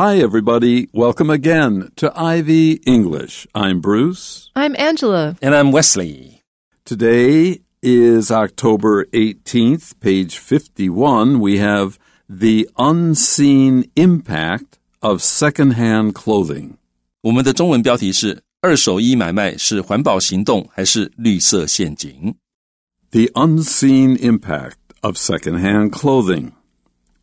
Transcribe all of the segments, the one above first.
Hi, everybody. Welcome again to Ivy English. I'm Bruce. I'm Angela. And I'm Wesley. Today is October 18th, page 51. We have The Unseen Impact of Secondhand Clothing. The Unseen Impact of Secondhand Clothing.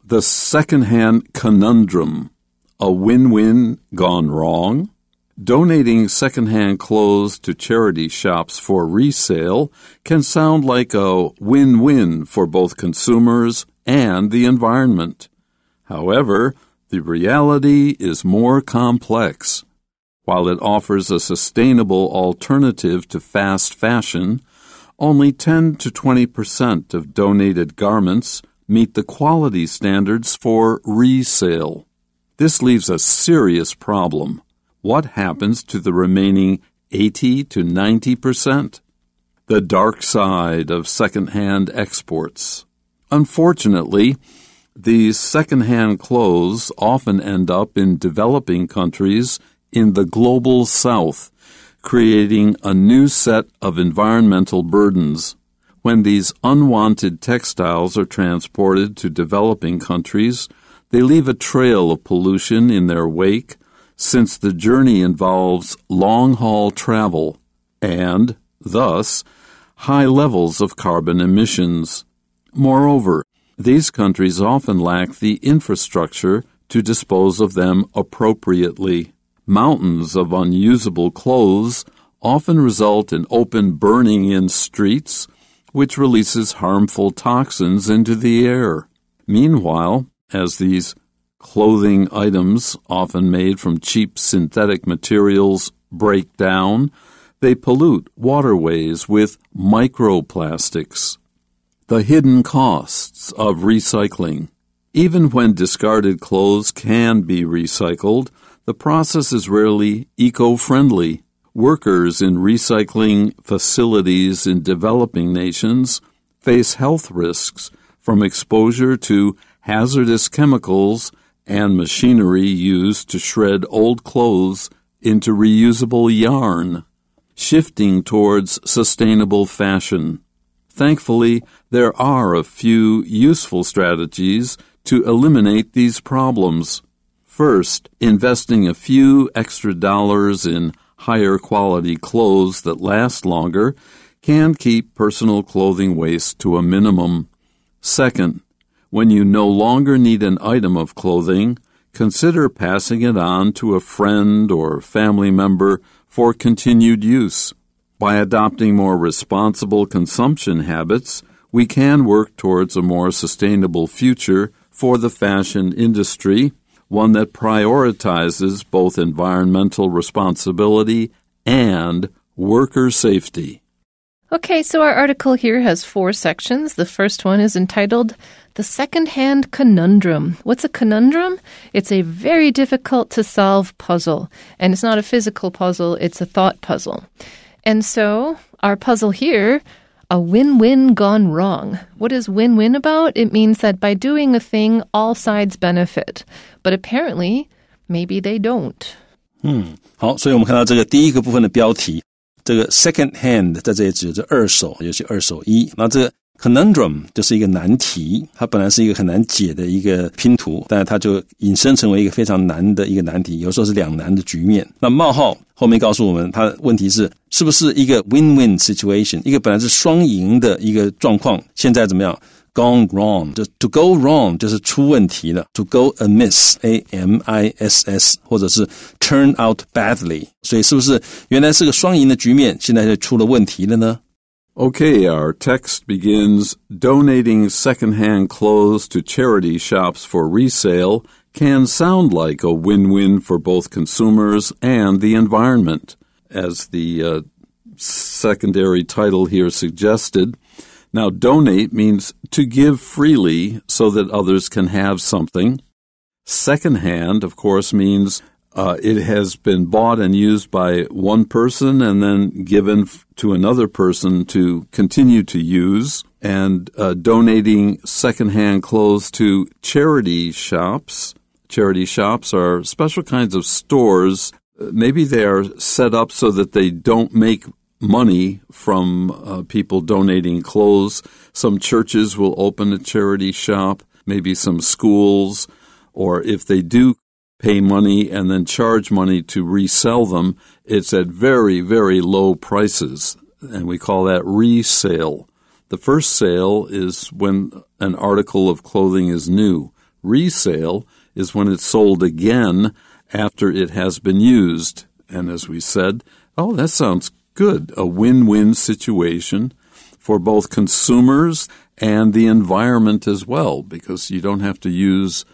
The Secondhand Conundrum a win win gone wrong, donating secondhand clothes to charity shops for resale can sound like a win win for both consumers and the environment. However, the reality is more complex. While it offers a sustainable alternative to fast fashion, only 10 to 20 percent of donated garments meet the quality standards for resale. This leaves a serious problem. What happens to the remaining 80 to 90 percent? The dark side of secondhand exports. Unfortunately, these secondhand clothes often end up in developing countries in the global south, creating a new set of environmental burdens. When these unwanted textiles are transported to developing countries, they leave a trail of pollution in their wake since the journey involves long haul travel and, thus, high levels of carbon emissions. Moreover, these countries often lack the infrastructure to dispose of them appropriately. Mountains of unusable clothes often result in open burning in streets, which releases harmful toxins into the air. Meanwhile, as these clothing items, often made from cheap synthetic materials, break down, they pollute waterways with microplastics. The hidden costs of recycling. Even when discarded clothes can be recycled, the process is rarely eco friendly. Workers in recycling facilities in developing nations face health risks from exposure to hazardous chemicals, and machinery used to shred old clothes into reusable yarn, shifting towards sustainable fashion. Thankfully, there are a few useful strategies to eliminate these problems. First, investing a few extra dollars in higher quality clothes that last longer can keep personal clothing waste to a minimum. Second, when you no longer need an item of clothing, consider passing it on to a friend or family member for continued use. By adopting more responsible consumption habits, we can work towards a more sustainable future for the fashion industry, one that prioritizes both environmental responsibility and worker safety. Okay, so our article here has four sections. The first one is entitled The Secondhand Conundrum. What's a conundrum? It's a very difficult to solve puzzle. And it's not a physical puzzle, it's a thought puzzle. And so our puzzle here a win win gone wrong. What is win win about? It means that by doing a thing, all sides benefit. But apparently, maybe they don't. Hmm. 这个 second hand 在这里指的二手，尤其二手衣。那这 conundrum 就是一个难题，它本来是一个很难解的一个拼图，但是它就引申成为一个非常难的一个难题，有时候是两难的局面。那冒号后面告诉我们，它问题是是不是一个 win-win situation，一个本来是双赢的一个状况，现在怎么样？gone wrong, to go wrong 就是出问题的，to go amiss, A M I S s s，或者是 turn out badly。所以是不是原来是个双赢的局面，现在就出了问题了呢？Okay, our text begins donating secondhand clothes to charity shops for resale can sound like a win win for both consumers and the environment. As the uh, secondary title here suggested, now, donate means to give freely so that others can have something. Secondhand, of course, means uh, it has been bought and used by one person and then given to another person to continue to use. And uh, donating secondhand clothes to charity shops. Charity shops are special kinds of stores. Uh, maybe they are set up so that they don't make money from uh, people donating clothes. Some churches will open a charity shop, maybe some schools, or if they do pay money and then charge money to resell them, it's at very, very low prices. And we call that resale. The first sale is when an article of clothing is new. Resale is when it's sold again after it has been used. And as we said, oh, that sounds good, a win-win situation for both consumers and the environment as well, because you don't have to use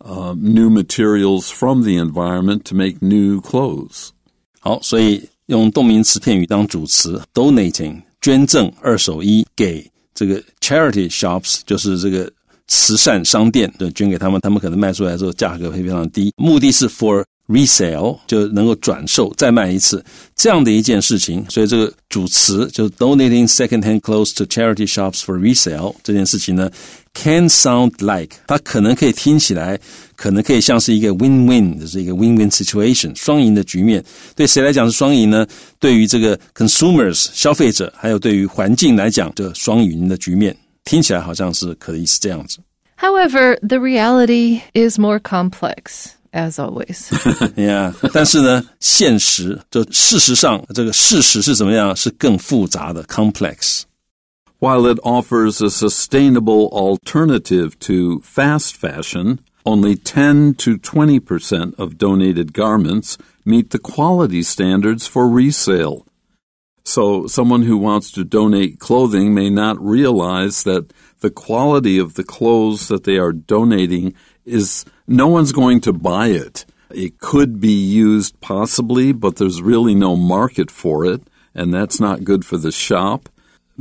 uh, new materials from the environment to make new clothes. 好，所以用动名词片语当主词，donating 捐赠二手衣给这个 charity shops，就是这个慈善商店，对，捐给他们，他们可能卖出来之后价格会非常低。目的是 resale 就能够转售，再卖一次这样的一件事情。所以这个主词就是 donating secondhand clothes to charity shops for resale 这件事情呢，can sound like 它可能可以听起来，可能可以像是一个 win-win，这是一个 win-win situation 双赢的局面。对谁来讲是双赢呢？对于这个 consumers 消费者，还有对于环境来讲，就双赢的局面听起来好像是可以是这样子。However, the reality is more complex as always. yeah，但是呢，现实就事实上，这个事实是怎么样？是更复杂的 it offers a sustainable alternative to fast fashion, only 10 to 20 percent of donated garments meet the quality standards for resale. So, someone who wants to donate clothing may not realize that the quality of the clothes that they are donating is no one's going to buy it. It could be used possibly, but there's really no market for it, and that's not good for the shop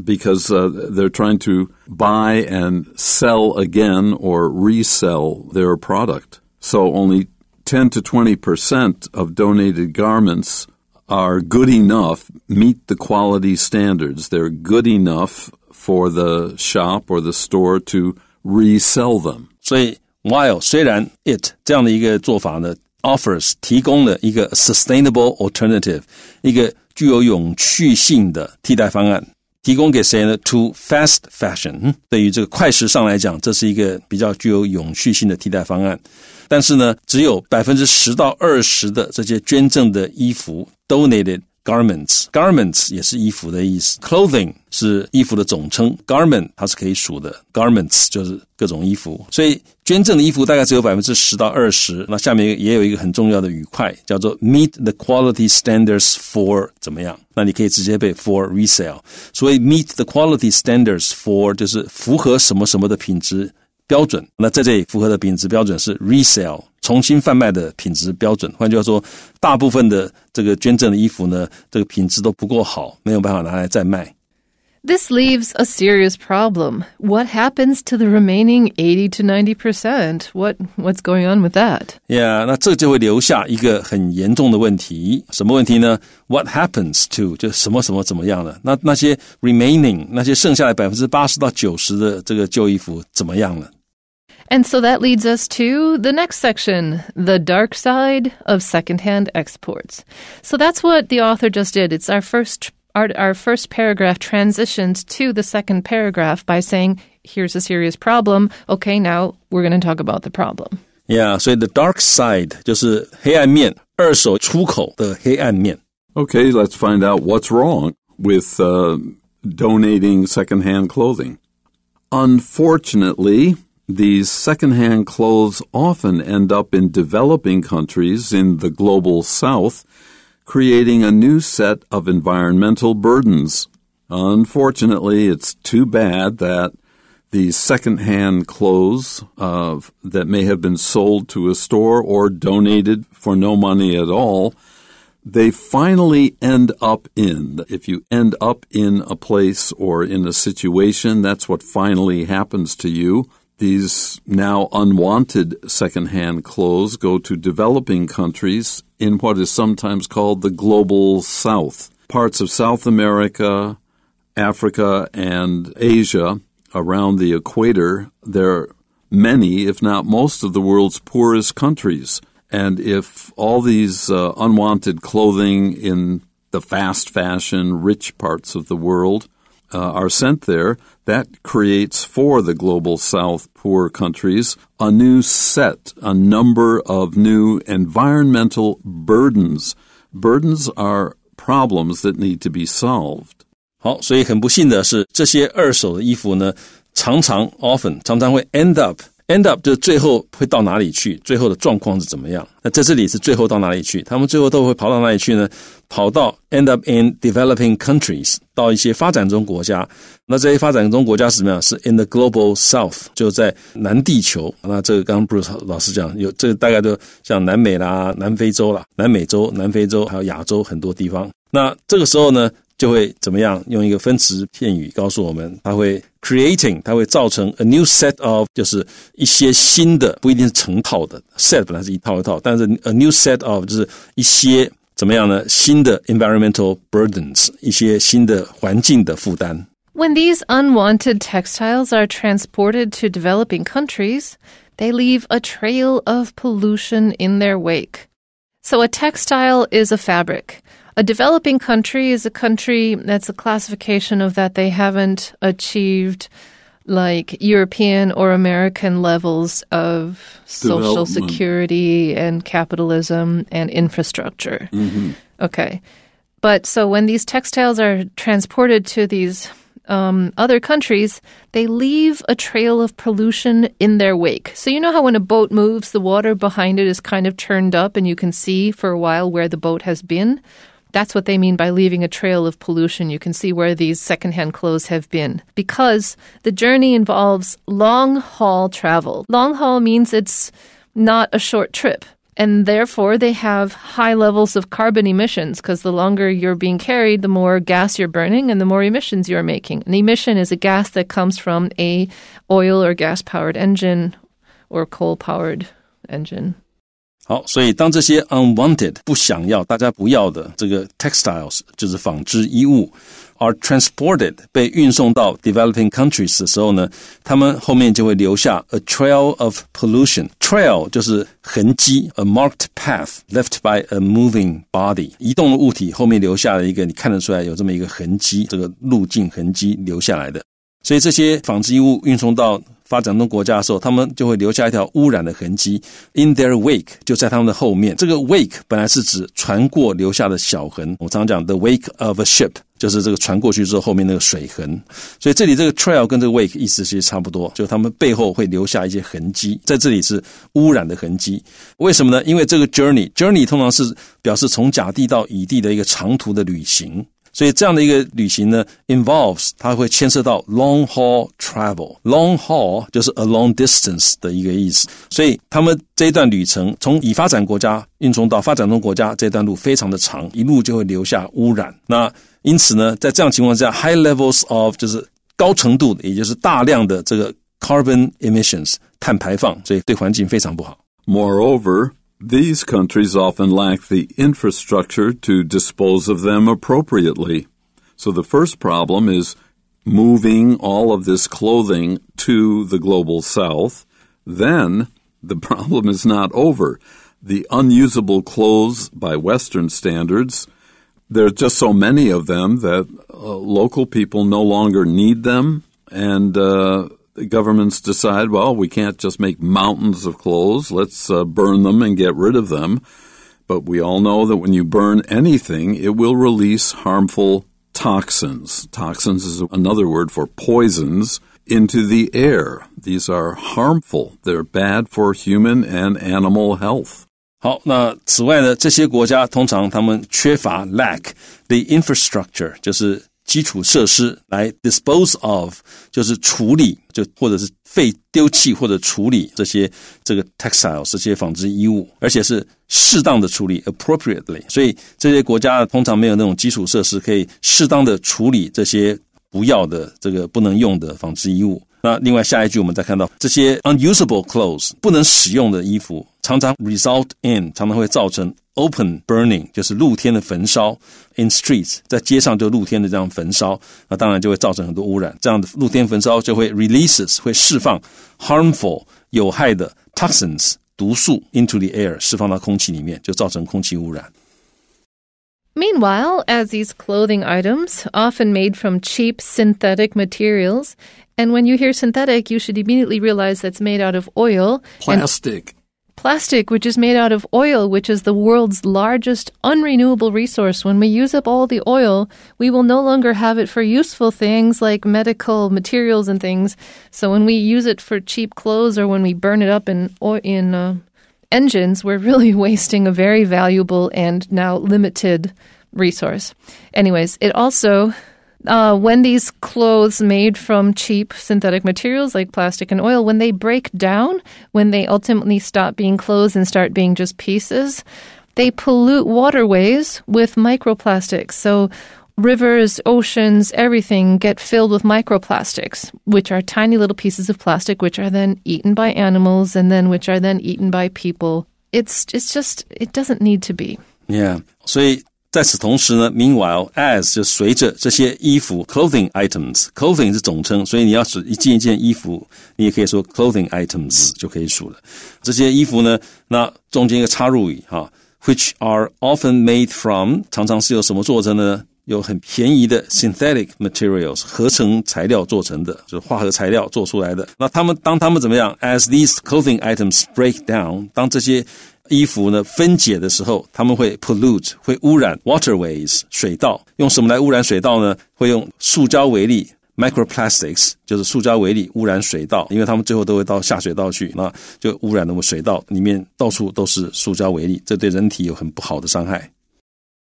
because uh, they're trying to buy and sell again or resell their product. So only 10 to 20 percent of donated garments are good enough, meet the quality standards. They're good enough for the shop or the store to resell them. 所以 While 虽然 it 这样的一个做法呢，offers 提供了一个 sustainable alternative 一个具有永续性的替代方案，提供给谁呢？To fast fashion 对于这个快时尚来讲，这是一个比较具有永续性的替代方案。但是呢，只有百分之十到二十的这些捐赠的衣服 donated。Garments, garments 也是衣服的意思。Clothing 是衣服的总称。Garment 它是可以数的。Garments 就是各种衣服。所以捐赠的衣服大概只有百分之十到二十。那下面也有一个很重要的语块，叫做 Meet the quality standards for 怎么样？那你可以直接背 For resale。所以 Meet the quality standards for 就是符合什么什么的品质标准。那在这里符合的品质标准是 resale。重新贩卖的品质标准，换句话说，大部分的这个捐赠的衣服呢，这个品质都不够好，没有办法拿来再卖。This leaves a serious problem. What happens to the remaining eighty to ninety percent? What What's going on with that? Yeah，那这就会留下一个很严重的问题。什么问题呢？What happens to 就什么什么怎么样了那那些 remaining 那些剩下来百分之八十到九十的这个旧衣服怎么样了？And so that leads us to the next section the dark side of secondhand exports. So that's what the author just did. It's our first. Our, our first paragraph transitions to the second paragraph by saying, Here's a serious problem. Okay, now we're going to talk about the problem. Yeah, so the dark side Okay, let let's find out what's wrong with uh, donating secondhand clothing. Unfortunately, these secondhand clothes often end up in developing countries in the global south, creating a new set of environmental burdens. Unfortunately, it's too bad that the secondhand clothes uh, that may have been sold to a store or donated for no money at all, they finally end up in. If you end up in a place or in a situation, that's what finally happens to you. These now unwanted secondhand clothes go to developing countries in what is sometimes called the global south. Parts of South America, Africa, and Asia around the equator, there are many, if not most, of the world's poorest countries. And if all these uh, unwanted clothing in the fast fashion, rich parts of the world uh, are sent there, that creates for the global south poor countries a new set, a number of new environmental burdens. Burdens are problems that need to be solved. 好，所以很不幸的是，这些二手的衣服呢，常常 often 常常会 end up End up 就是最后会到哪里去？最后的状况是怎么样？那在这里是最后到哪里去？他们最后都会跑到哪里去呢？跑到 end up in developing countries，到一些发展中国家。那这些发展中国家是什么？样？是 in the global south，就在南地球。那这个刚 Bruce 老师讲，有这个大概都像南美啦、南非洲啦、南美洲、南非洲，还有亚洲很多地方。那这个时候呢？就会怎么样？用一个分词片语告诉我们，它会 creating，它会造成 a new set of，就是一些新的，不一定是成套的 set，本来是一套一套，但是 a new set of 就是一些怎么样呢？新的 environmental burdens，一些新的环境的负担。When these unwanted textiles are transported to developing countries, they leave a trail of pollution in their wake. So a textile is a fabric. A developing country is a country that's a classification of that they haven't achieved like European or American levels of social security and capitalism and infrastructure. Mm-hmm. Okay. But so when these textiles are transported to these um, other countries, they leave a trail of pollution in their wake. So, you know how when a boat moves, the water behind it is kind of churned up and you can see for a while where the boat has been? That's what they mean by leaving a trail of pollution. You can see where these secondhand clothes have been because the journey involves long haul travel. Long haul means it's not a short trip. And therefore, they have high levels of carbon emissions because the longer you're being carried, the more gas you're burning and the more emissions you're making. An emission is a gas that comes from a oil or gas powered engine or coal powered engine. 好，所以当这些 unwanted 不想要、大家不要的这个 textiles 就是纺织衣物 are transported 被运送到 developing countries 的时候呢，他们后面就会留下 a trail of pollution。trail 就是痕迹，a marked path left by a moving body 移动的物体后面留下了一个你看得出来有这么一个痕迹，这个路径痕迹留下来的。所以这些纺织衣物运送到发展中国家的时候，他们就会留下一条污染的痕迹。In their wake，就在他们的后面。这个 wake 本来是指船过留下的小痕。我常常讲 the wake of a ship，就是这个船过去之后后面那个水痕。所以这里这个 trail 跟这个 wake 意思其实差不多，就他们背后会留下一些痕迹。在这里是污染的痕迹。为什么呢？因为这个 journey，journey 通常是表示从甲地到乙地的一个长途的旅行。所以这样的一个旅行呢，involves 它会牵涉到 long haul travel，long haul 就是 a long distance 的一个意思。所以他们这一段旅程从已发展国家运送到发展中国家，这段路非常的长，一路就会留下污染。那因此呢，在这样情况下，high levels of 就是高程度，也就是大量的这个 carbon emissions 碳排放，所以对环境非常不好。Moreover. These countries often lack the infrastructure to dispose of them appropriately. So the first problem is moving all of this clothing to the global south. Then the problem is not over. The unusable clothes by Western standards, there are just so many of them that uh, local people no longer need them, and uh, the governments decide, well, we can't just make mountains of clothes, let's uh, burn them and get rid of them. But we all know that when you burn anything, it will release harmful toxins. Toxins is another word for poisons into the air. These are harmful. They're bad for human and animal health. 好，那此外呢，这些国家通常他们缺乏 lack the infrastructure，就是基础设施来 dispose of 就是处理，就或者是废丢弃或者处理这些这个 textiles 这些纺织衣物，而且是适当的处理 appropriately。所以这些国家通常没有那种基础设施可以适当的处理这些不要的这个不能用的纺织衣物。那另外下一句我们再看到这些 unusable clothes 不能使用的衣服常常 result in 常常会造成。open burning 就是露天的焚烧，in streets 在街上就露天的这样焚烧，那当然就会造成很多污染。这样的露天焚烧就会 releases 会释放 harmful 有害的 toxins 毒素 into the air 释放到空气里面，就造成空气污染。Meanwhile, as these clothing items, often made from cheap synthetic materials, and when you hear synthetic, you should immediately realize that's made out of oil, plastic, Plastic, which is made out of oil, which is the world's largest unrenewable resource. When we use up all the oil, we will no longer have it for useful things like medical materials and things. So when we use it for cheap clothes or when we burn it up in in uh, engines, we're really wasting a very valuable and now limited resource. Anyways, it also uh, when these clothes made from cheap synthetic materials like plastic and oil, when they break down, when they ultimately stop being clothes and start being just pieces, they pollute waterways with microplastics. So rivers, oceans, everything get filled with microplastics, which are tiny little pieces of plastic which are then eaten by animals and then which are then eaten by people. It's it's just it doesn't need to be. Yeah. 所以在此同时呢，Meanwhile，as 就随着这些衣服 （clothing items），clothing 是总称，所以你要是一件一件衣服，你也可以说 clothing items 就可以数了。这些衣服呢，那中间一个插入语哈，which are often made from 常常是由什么做成呢？有很便宜的 synthetic materials 合成材料做成的，就是化合材料做出来的。那他们当他们怎么样？As these clothing items break down，当这些衣服呢分解的时候，他们会 pollute，会污染 waterways 水道。用什么来污染水道呢？会用塑胶为例。microplastics 就是塑胶微粒污染水稻，因为它们最后都会到下水道去，那就污染了我们水稻里面到处都是塑胶微粒，这对人体有很不好的伤害。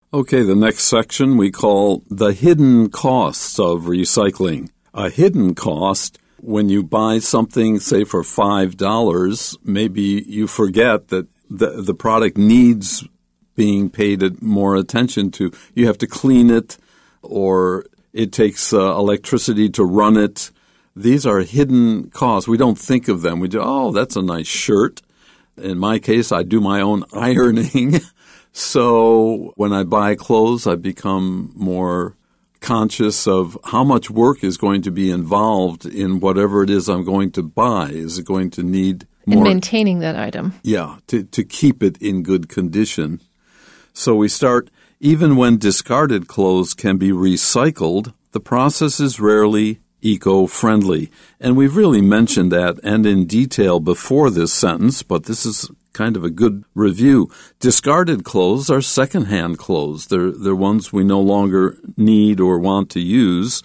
Okay, the next section we call the hidden costs of recycling. A hidden cost when you buy something, say for $5, maybe you forget that the the product needs being paid more attention to. You have to clean it, or it takes uh, electricity to run it. These are hidden costs. We don't think of them. We do. Oh, that's a nice shirt. In my case, I do my own ironing. so when I buy clothes, I become more conscious of how much work is going to be involved in whatever it is I'm going to buy. Is it going to need more, and maintaining that item. Yeah, to, to keep it in good condition. So we start, even when discarded clothes can be recycled, the process is rarely eco friendly. And we've really mentioned that and in detail before this sentence, but this is kind of a good review. Discarded clothes are secondhand clothes. They're, they're ones we no longer need or want to use.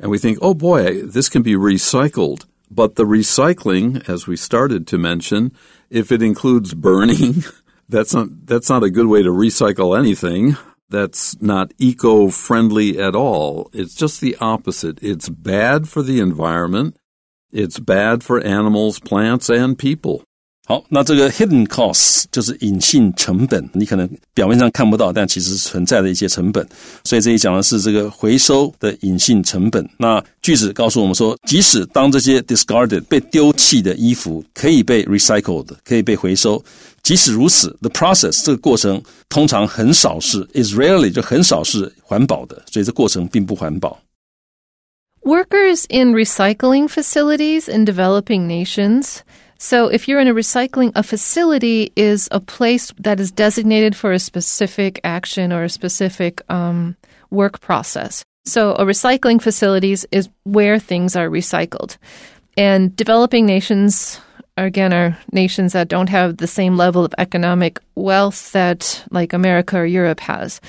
And we think, oh boy, this can be recycled. But the recycling, as we started to mention, if it includes burning, that's not that's not a good way to recycle anything. That's not eco-friendly at all. It's just the opposite. It's bad for the environment. It's bad for animals, plants, and people. 好，那这个 hidden costs 就是隐性成本，你可能表面上看不到，但其实存在的一些成本。所以这里讲的是这个回收的隐性成本。那句子告诉我们说，即使当这些 discarded 被丢弃的衣服可以被 recycled，可以被回收。即使如此，the process 这个过程通常很少是 is rarely 就很少是环保的，所以这过程并不环保。Workers in recycling facilities in developing nations so if you're in a recycling, a facility is a place that is designated for a specific action or a specific um, work process. So a recycling facilities is where things are recycled. And developing nations again are nations that don't have the same level of economic wealth that like America or Europe has.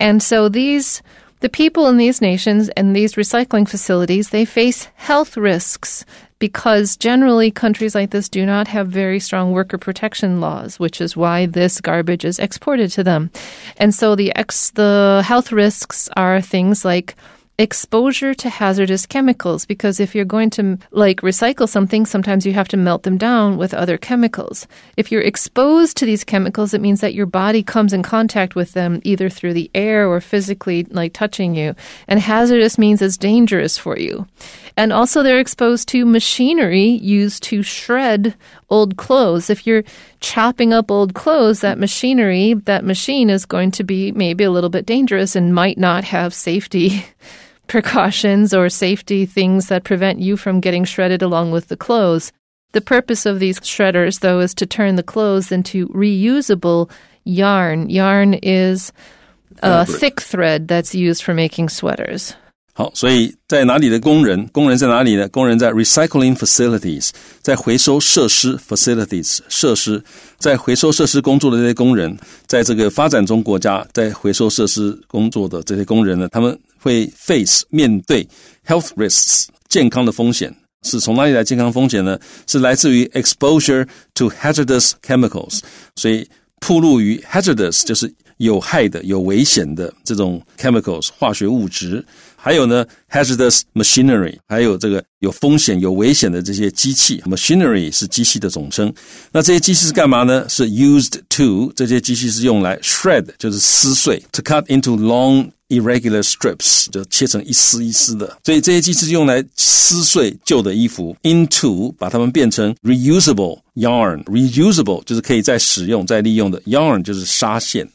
And so these the people in these nations and these recycling facilities, they face health risks because generally countries like this do not have very strong worker protection laws, which is why this garbage is exported to them. And so the ex, the health risks are things like exposure to hazardous chemicals because if you're going to like recycle something, sometimes you have to melt them down with other chemicals. If you're exposed to these chemicals, it means that your body comes in contact with them either through the air or physically like touching you. And hazardous means it's dangerous for you. And also they're exposed to machinery used to shred old clothes. If you're chopping up old clothes, that machinery, that machine is going to be maybe a little bit dangerous and might not have safety precautions or safety things that prevent you from getting shredded along with the clothes. The purpose of these shredders, though, is to turn the clothes into reusable yarn. Yarn is a Fabric. thick thread that's used for making sweaters. 好，所以在哪里的工人？工人在哪里呢？工人在 recycling facilities，在回收设施 facilities 设施，在回收设施工作的这些工人，在这个发展中国家，在回收设施工作的这些工人呢，他们会 face 面对 health risks 健康的风险。是从哪里来健康风险呢？是来自于 exposure to hazardous chemicals，所以暴露于 hazardous 就是有害的、有危险的这种 chemicals 化学物质，还有呢 hazardous machinery，还有这个有风险、有危险的这些机器，machinery 是机器的总称。那这些机器是干嘛呢？是 used to 这些机器是用来 to，这些机器是用来 shred，就是撕碎，to cut into long irregular strips, 把它们变成 reusable yarn。reusable 就是可以再使用、再利用的，yarn 就是纱线。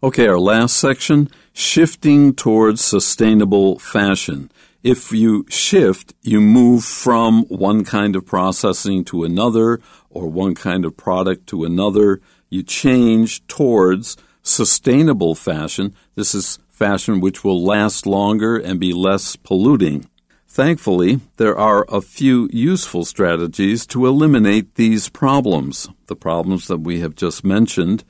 Okay, our last section shifting towards sustainable fashion. If you shift, you move from one kind of processing to another or one kind of product to another. You change towards sustainable fashion. This is fashion which will last longer and be less polluting. Thankfully, there are a few useful strategies to eliminate these problems, the problems that we have just mentioned,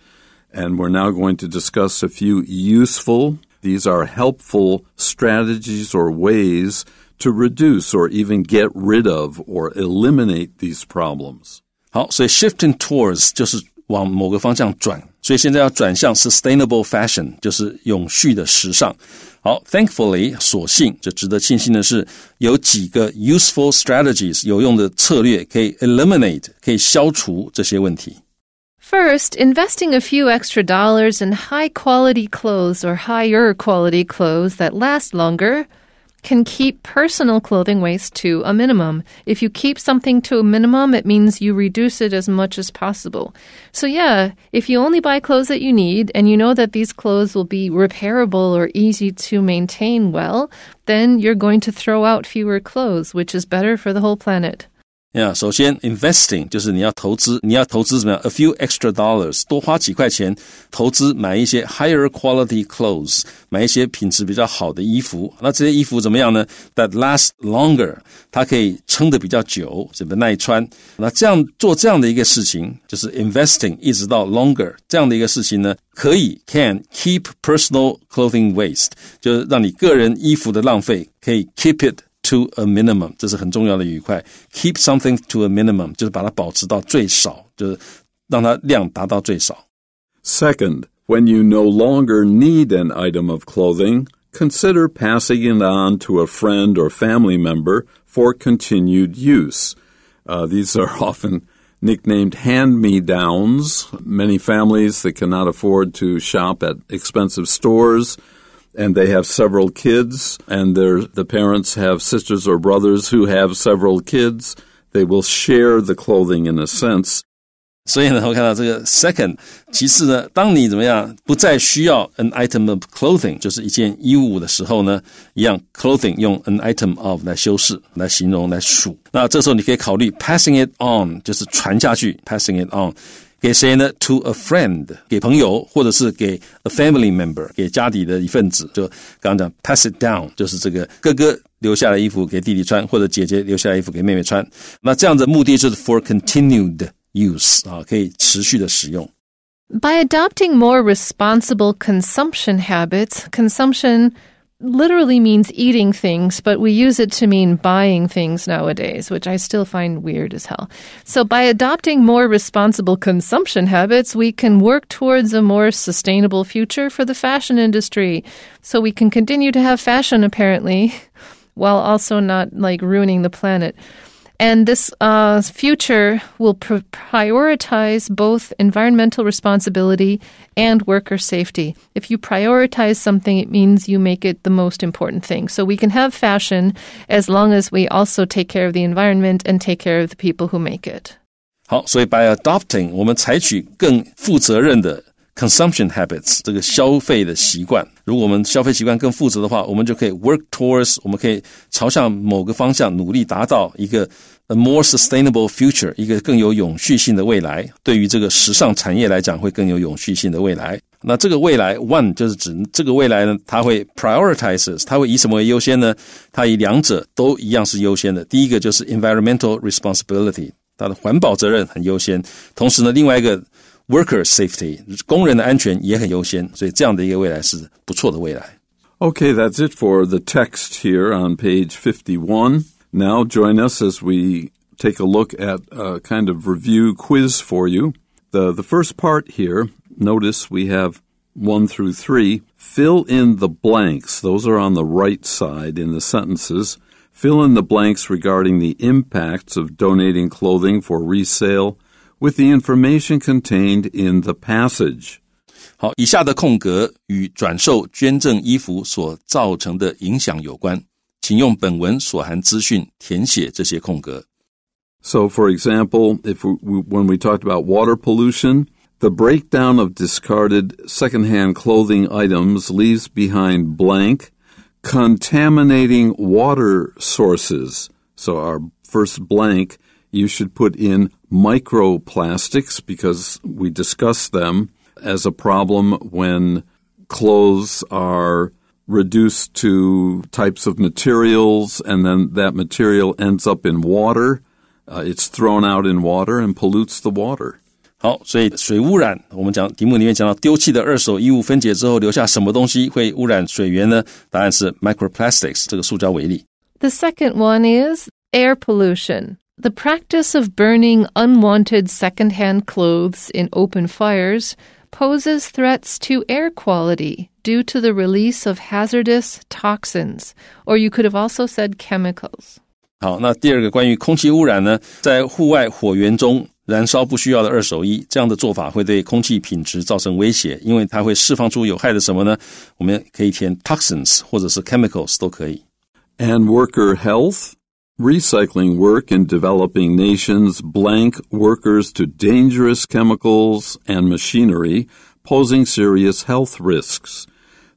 and we're now going to discuss a few useful, these are helpful strategies or ways to reduce or even get rid of or eliminate these problems. 好，所以 shifting towards 就是往某个方向转，所以现在要转向 sustainable fashion，就是永续的时尚。好，thankfully，所幸，这值得庆幸的是，有几个 useful strategies eliminate，可以消除这些问题。First, eliminate investing a few extra dollars in high quality clothes or higher quality clothes that last longer can keep personal clothing waste to a minimum. If you keep something to a minimum, it means you reduce it as much as possible. So, yeah, if you only buy clothes that you need and you know that these clothes will be repairable or easy to maintain well, then you're going to throw out fewer clothes, which is better for the whole planet. 呀，首先，investing 就是你要投资，你要投资怎么样？A few extra dollars 多花几块钱投资买一些 higher quality clothes，买一些品质比较好的衣服。那这些衣服怎么样呢？That last longer，它可以撑得比较久，怎么耐穿？那这样做这样的一个事情，就是 investing 一直到 longer 这样的一个事情呢，可以 can keep personal clothing waste，就是让你个人衣服的浪费可以 keep it。to a minimum，这是很重要的语块。Keep something to a minimum Second, when you no longer need an item of clothing, consider passing it on to a friend or family member for continued use. Uh, these are often nicknamed hand me downs. Many families that cannot afford to shop at expensive stores and they have several kids, and the parents have sisters or brothers who have several kids. They will share the clothing in a sense. 所以呢，我看到这个 second，其次呢，当你怎么样不再需要 an item of clothing，就是一件衣物的时候呢，一样 clothing 用 an item of 来修饰、来形容、来数。那这时候你可以考虑 passing it on，就是传下去，passing it on。给谁呢？To a friend，给朋友，或者是给 a family member，给家里的一份子。就刚刚讲，pass it down，就是这个哥哥留下来衣服给弟弟穿，或者姐姐留下来衣服给妹妹穿。那这样的目的就是 for continued use 啊，可以持续的使用。By adopting more responsible consumption habits, consumption literally means eating things, but we use it to mean buying things nowadays, which I still find weird as hell. So by adopting more responsible consumption habits, we can work towards a more sustainable future for the fashion industry. So we can continue to have fashion apparently while also not like ruining the planet. And this uh, future will pr- prioritize both environmental responsibility and worker safety. If you prioritize something, it means you make it the most important thing. So we can have fashion as long as we also take care of the environment and take care of the people who make it. 好，所以 by adopting，我们采取更负责任的 Consumption habits，这个消费的习惯。如果我们消费习惯更负责的话，我们就可以 work towards，我们可以朝向某个方向努力，达到一个 a more sustainable future，一个更有永续性的未来。对于这个时尚产业来讲，会更有永续性的未来。那这个未来 one 就是指这个未来呢？它会 prioritizes，它会以什么为优先呢？它以两者都一样是优先的。第一个就是 environmental responsibility，它的环保责任很优先。同时呢，另外一个。worker safety，工人的安全也很优先，所以这样的一个未来是不错的未来。Okay, that's it for the text here on page 51. Now join us as we take a look at a kind of review quiz for you. The, the first part here, notice we have 1 through 3. Fill in the blanks. Those are on the right side in the sentences. Fill in the blanks regarding the impacts of donating clothing for resale – with the information contained in the passage. 好，以下的空格与转售捐赠衣服所造成的影响有关，请用本文所含资讯填写这些空格。So, for example, if we, when we talked about water pollution, the breakdown of discarded secondhand clothing items leaves behind blank contaminating water sources. So, our first blank you should put in microplastics because we discuss them as a problem when clothes are reduced to types of materials and then that material ends up in water. Uh, it's thrown out in water and pollutes the water. 好，所以水污染，我们讲题目里面讲到丢弃的二手衣物分解之后留下什么东西会污染水源呢？答案是 microplastics 这个塑胶微粒。The second one is air pollution. The practice of burning unwanted secondhand clothes in open fires poses threats to air quality due to the release of hazardous toxins, or you could have also said chemicals. 好，那第二个关于空气污染呢，在户外火源中燃烧不需要的二手衣，这样的做法会对空气品质造成威胁，因为它会释放出有害的什么呢？我们可以填 toxins 或者是 chemicals 都可以。And worker health. Recycling work in developing nations blank workers to dangerous chemicals and machinery posing serious health risks.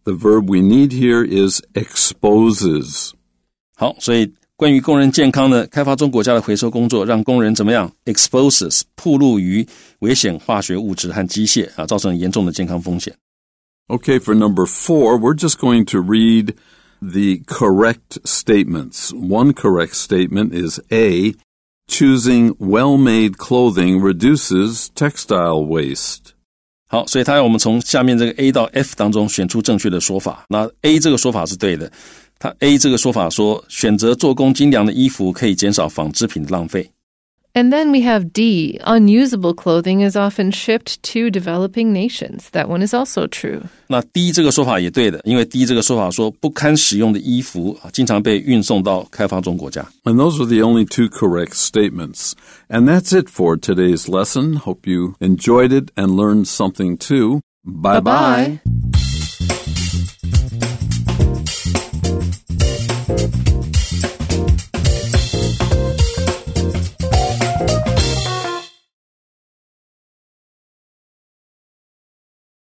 The verb we need here is exposes. 好，所以关于工人健康的开发中国家的回收工作，让工人怎么样 exposes 暴露于危险化学物质和机械啊，造成严重的健康风险。Okay, for number four, we're just going to read the correct statements. One correct statement is A. Choosing well-made clothing reduces textile waste. 好，所以他要我们从下面这个 A 到 F 当中选出正确的说法。那 A 这个说法是对的，他 A 这个说法说，选择做工精良的衣服可以减少纺织品的浪费。and then we have D. Unusable clothing is often shipped to developing nations. That one is also true. 那 D 这个说法也对的，因为 D 这个说法说不堪使用的衣服啊，经常被运送到开发中国家。And those are the only two correct statements. And that's it for today's lesson. Hope you enjoyed it and learned something too. Bye bye. bye, -bye.